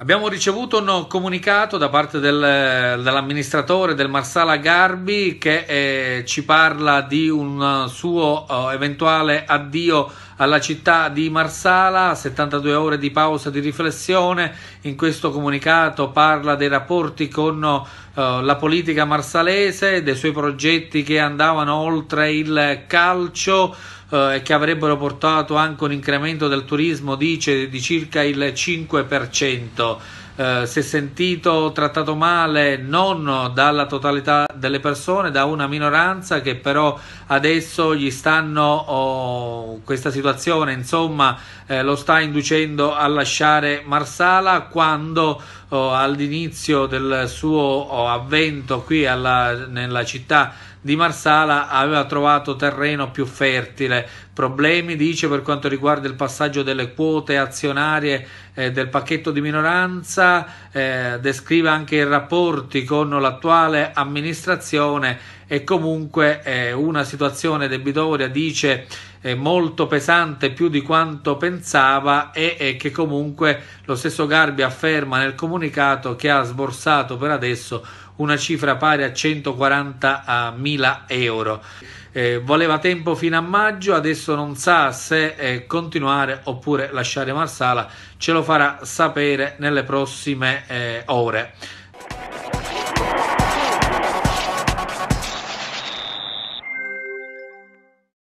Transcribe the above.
Abbiamo ricevuto un comunicato da parte del, dell'amministratore del Marsala Garbi che eh, ci parla di un suo eh, eventuale addio alla città di Marsala, 72 ore di pausa di riflessione. In questo comunicato parla dei rapporti con eh, la politica marsalese, dei suoi progetti che andavano oltre il calcio eh, e che avrebbero portato anche un incremento del turismo, dice, di circa il 5%. Eh, si è sentito trattato male non dalla totalità delle persone, da una minoranza che però adesso gli stanno oh, questa situazione, insomma, eh, lo sta inducendo a lasciare Marsala quando oh, all'inizio del suo oh, avvento qui alla, nella città di Marsala aveva trovato terreno più fertile. Problemi, dice, per quanto riguarda il passaggio delle quote azionarie eh, del pacchetto di minoranza, eh, descrive anche i rapporti con l'attuale amministrazione e comunque eh, una situazione debitoria, dice, molto pesante più di quanto pensava e, e che comunque lo stesso Garbi afferma nel comunicato che ha sborsato per adesso una cifra pari a 140.000 euro. Eh, voleva tempo fino a maggio, adesso non sa se eh, continuare oppure lasciare Marsala, ce lo farà sapere nelle prossime eh, ore.